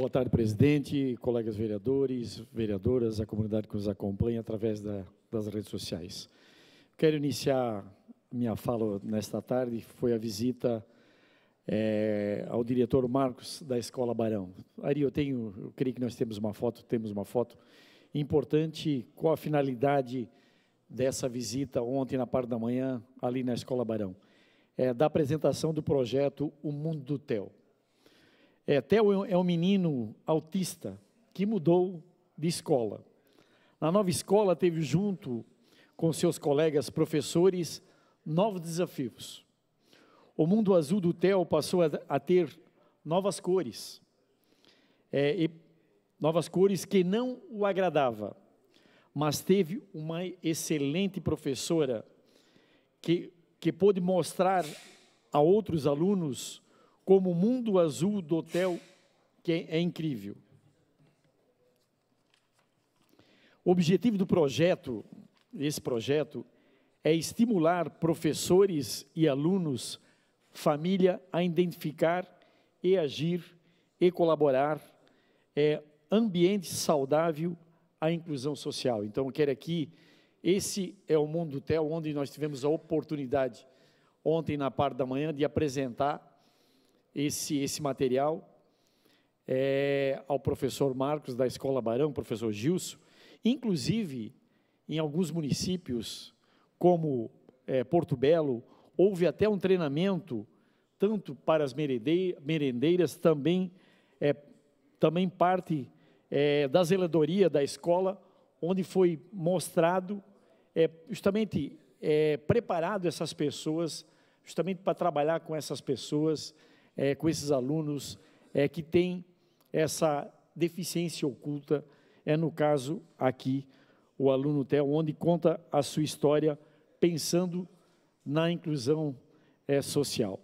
Boa tarde, presidente, colegas vereadores, vereadoras, a comunidade que nos acompanha através da, das redes sociais. Quero iniciar minha fala nesta tarde, foi a visita é, ao diretor Marcos da Escola Barão. Ari, eu tenho, eu creio que nós temos uma foto, temos uma foto importante, qual a finalidade dessa visita ontem na parte da manhã, ali na Escola Barão? É, da apresentação do projeto O Mundo do Tel. É, Theo é, é um menino autista que mudou de escola. Na nova escola, teve junto com seus colegas professores novos desafios. O mundo azul do Theo passou a ter novas cores, é, novas cores que não o agradava, mas teve uma excelente professora que, que pôde mostrar a outros alunos como o mundo azul do hotel, que é, é incrível. O objetivo do projeto, desse projeto, é estimular professores e alunos, família, a identificar e agir e colaborar é ambiente saudável à inclusão social. Então, eu quero aqui, esse é o Mundo Tel, onde nós tivemos a oportunidade, ontem na parte da manhã, de apresentar esse, esse material é, ao professor Marcos da Escola Barão, professor Gilson. Inclusive, em alguns municípios, como é, Porto Belo, houve até um treinamento, tanto para as merendeiras, também, é, também parte é, da zeladoria da escola, onde foi mostrado, é, justamente é, preparado essas pessoas, justamente para trabalhar com essas pessoas, é, com esses alunos é, que têm essa deficiência oculta, é no caso aqui o aluno TEL, onde conta a sua história pensando na inclusão é, social.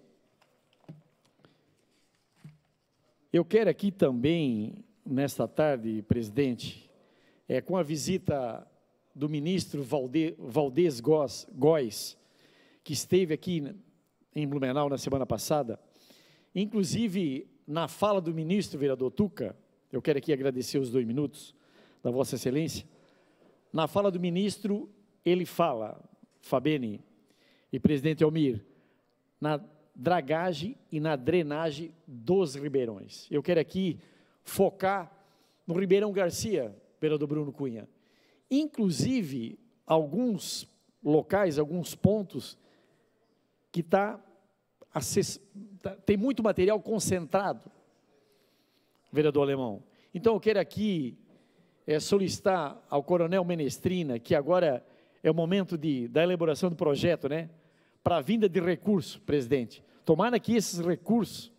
Eu quero aqui também, nesta tarde, presidente, é, com a visita do ministro Valdez Góes, que esteve aqui em Blumenau na semana passada, Inclusive, na fala do ministro, vereador Tuca, eu quero aqui agradecer os dois minutos da Vossa Excelência. Na fala do ministro, ele fala, Fabene e presidente Almir, na dragagem e na drenagem dos ribeirões. Eu quero aqui focar no Ribeirão Garcia, vereador Bruno Cunha. Inclusive, alguns locais, alguns pontos que está Tá, tem muito material concentrado, vereador alemão. Então eu quero aqui é, solicitar ao coronel Menestrina, que agora é o momento de, da elaboração do projeto, né? Para a vinda de recursos, presidente. Tomara que esses recursos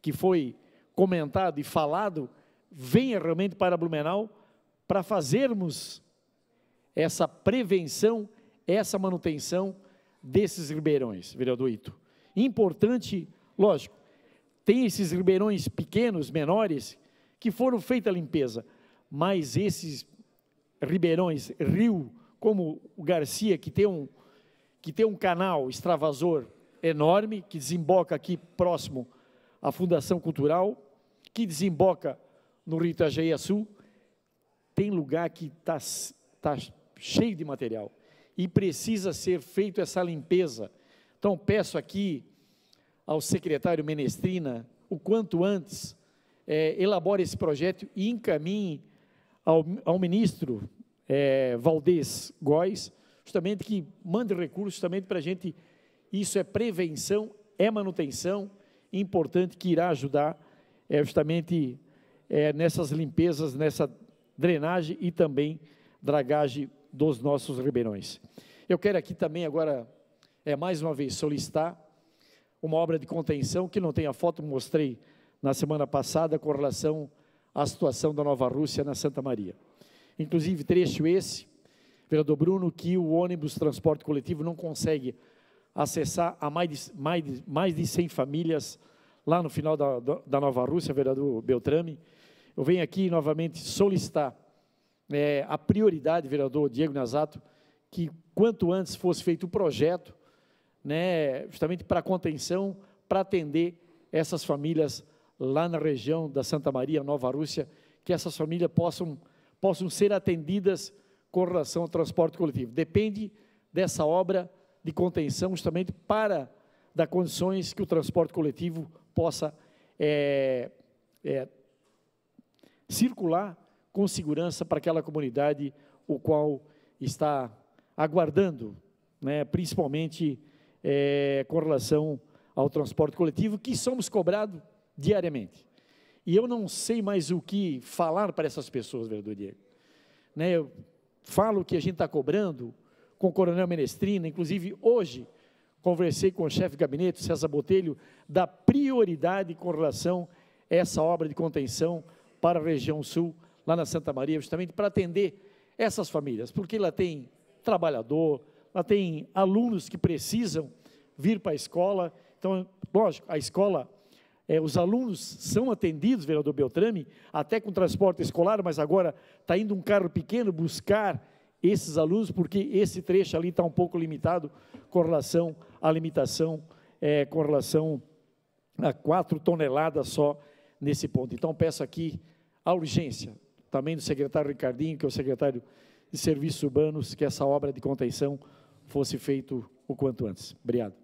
que foi comentado e falado venha realmente para Blumenau para fazermos essa prevenção, essa manutenção desses ribeirões, vereador Ito importante, lógico. Tem esses ribeirões pequenos, menores, que foram feita a limpeza, mas esses ribeirões, rio, como o Garcia, que tem um, que tem um canal extravasor enorme, que desemboca aqui próximo à Fundação Cultural, que desemboca no Rio itajaí Sul, tem lugar que está tá cheio de material e precisa ser feita essa limpeza então peço aqui ao secretário Menestrina, o quanto antes, é, elabore esse projeto e encaminhe ao, ao ministro é, Valdez Góes, justamente que mande recursos justamente para a gente. Isso é prevenção, é manutenção, importante que irá ajudar é, justamente é, nessas limpezas, nessa drenagem e também dragagem dos nossos ribeirões. Eu quero aqui também agora é mais uma vez solicitar uma obra de contenção, que não tem a foto, mostrei na semana passada com relação à situação da Nova Rússia na Santa Maria. Inclusive, trecho esse, vereador Bruno, que o ônibus transporte coletivo não consegue acessar a mais de, mais de, mais de 100 famílias lá no final da, da Nova Rússia, vereador Beltrame. Eu venho aqui novamente solicitar é, a prioridade, vereador Diego Nazato, que quanto antes fosse feito o projeto né, justamente para contenção, para atender essas famílias lá na região da Santa Maria, Nova Rússia, que essas famílias possam, possam ser atendidas com relação ao transporte coletivo. Depende dessa obra de contenção, justamente para dar condições que o transporte coletivo possa é, é, circular com segurança para aquela comunidade o qual está aguardando, né, principalmente é, com relação ao transporte coletivo, que somos cobrados diariamente. E eu não sei mais o que falar para essas pessoas, vereador Diego. Né, eu falo que a gente está cobrando com o coronel Menestrina, inclusive hoje conversei com o chefe de gabinete, César Botelho, da prioridade com relação a essa obra de contenção para a região sul, lá na Santa Maria, justamente para atender essas famílias, porque lá tem trabalhador, ela tem alunos que precisam vir para a escola. Então, lógico, a escola, é, os alunos são atendidos, vereador Beltrame, até com transporte escolar, mas agora está indo um carro pequeno buscar esses alunos, porque esse trecho ali está um pouco limitado com relação à limitação, é, com relação a quatro toneladas só nesse ponto. Então, peço aqui a urgência, também do secretário Ricardinho, que é o secretário de Serviços Urbanos, que essa obra de contenção fosse feito o quanto antes. Obrigado.